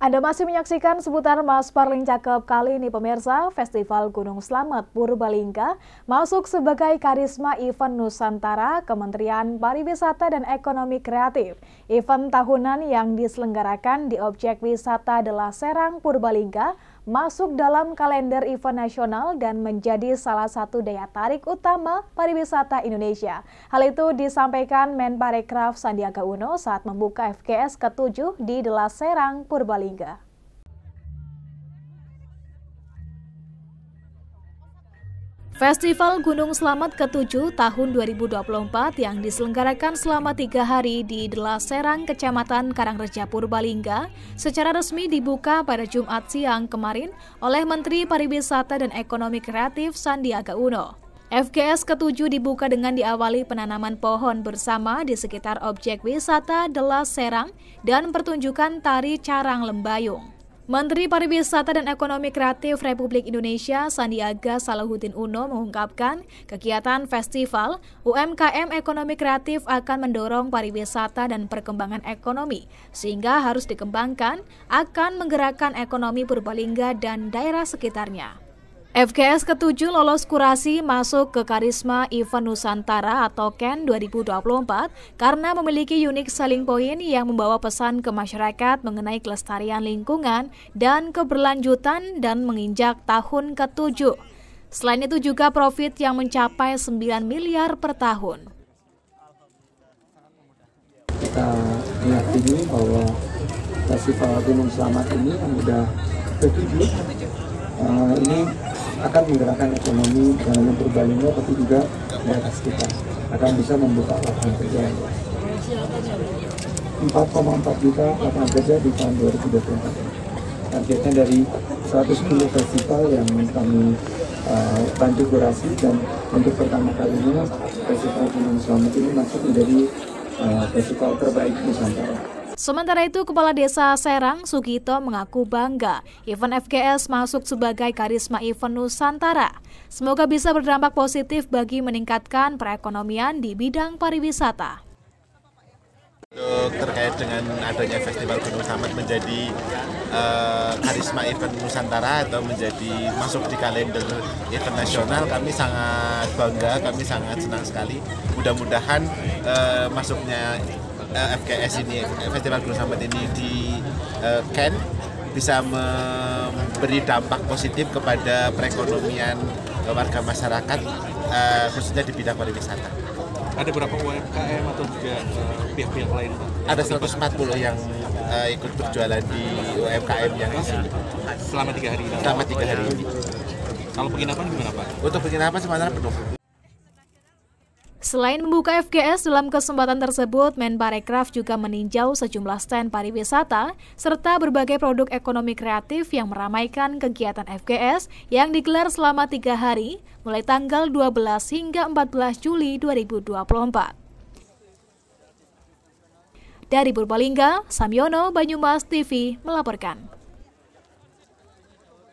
Anda masih menyaksikan seputar Mas Parling Cakep kali ini pemirsa, Festival Gunung Selamat Purbalingga masuk sebagai karisma event Nusantara Kementerian Pariwisata dan Ekonomi Kreatif. Event tahunan yang diselenggarakan di objek wisata adalah Serang Purbalingga masuk dalam kalender event nasional dan menjadi salah satu daya tarik utama pariwisata Indonesia. Hal itu disampaikan Menparekraf Sandiaga Uno saat membuka FKS ke-7 di Delas Serang, Purbalingga. Festival Gunung Selamat ke-7 tahun 2024 yang diselenggarakan selama tiga hari di Dela Serang, Kecamatan Karangreja, Purbalingga, secara resmi dibuka pada Jumat siang kemarin oleh Menteri Pariwisata dan Ekonomi Kreatif Sandiaga Uno. FGS ke-7 dibuka dengan diawali penanaman pohon bersama di sekitar objek wisata Dela Serang dan pertunjukan tari Carang Lembayung. Menteri Pariwisata dan Ekonomi Kreatif Republik Indonesia Sandiaga Salahuddin Uno mengungkapkan kegiatan festival UMKM ekonomi kreatif akan mendorong pariwisata dan perkembangan ekonomi sehingga harus dikembangkan akan menggerakkan ekonomi Purbalingga dan daerah sekitarnya. FGS ke-7 lolos kurasi masuk ke Karisma Event Nusantara atau KEN 2024 karena memiliki unik selling point yang membawa pesan ke masyarakat mengenai kelestarian lingkungan dan keberlanjutan dan menginjak tahun ke-7. Selain itu juga profit yang mencapai 9 miliar per tahun. Kita meyakini bahwa Festival Gunung Selamat ini yang sudah ke-7 uh, ini akan menggerakkan ekonomi dalam negeri Balinya tapi juga daerah sekitar kita akan bisa membuka lapangan kerja 4,4 juta lapangan kerja di tahun 2024 targetnya dari 110 festival yang kami uh, bantu kurasi dan untuk pertama kalinya festival Gunung Selamat ini masuk menjadi uh, festival terbaik Nusantara. Sementara itu, Kepala Desa Serang, Sugito, mengaku bangga event FGS masuk sebagai karisma event Nusantara. Semoga bisa berdampak positif bagi meningkatkan perekonomian di bidang pariwisata. Untuk terkait dengan adanya Festival Gunung Samet menjadi uh, karisma event Nusantara atau menjadi masuk di kalender event nasional, kami sangat bangga, kami sangat senang sekali. Mudah-mudahan uh, masuknya uh, eh, FKS ini Festival Gunung Sambat ini di uh, eh, Ken bisa memberi dampak positif kepada perekonomian warga masyarakat uh, khususnya di bidang pariwisata. Ada berapa UMKM atau juga pihak-pihak uh, lain? Pak? Ada 140 yang uh, ikut berjualan di UMKM yang di sini. Selama tiga hari. Selama tiga hari. ini. Kalau penginapan gimana Pak? Untuk penginapan sementara penuh. Selain membuka FGS dalam kesempatan tersebut, Menparekraf juga meninjau sejumlah stand pariwisata serta berbagai produk ekonomi kreatif yang meramaikan kegiatan FGS yang digelar selama tiga hari, mulai tanggal 12 hingga 14 Juli 2024. Dari Purbalingga, Samyono Banyumas TV melaporkan.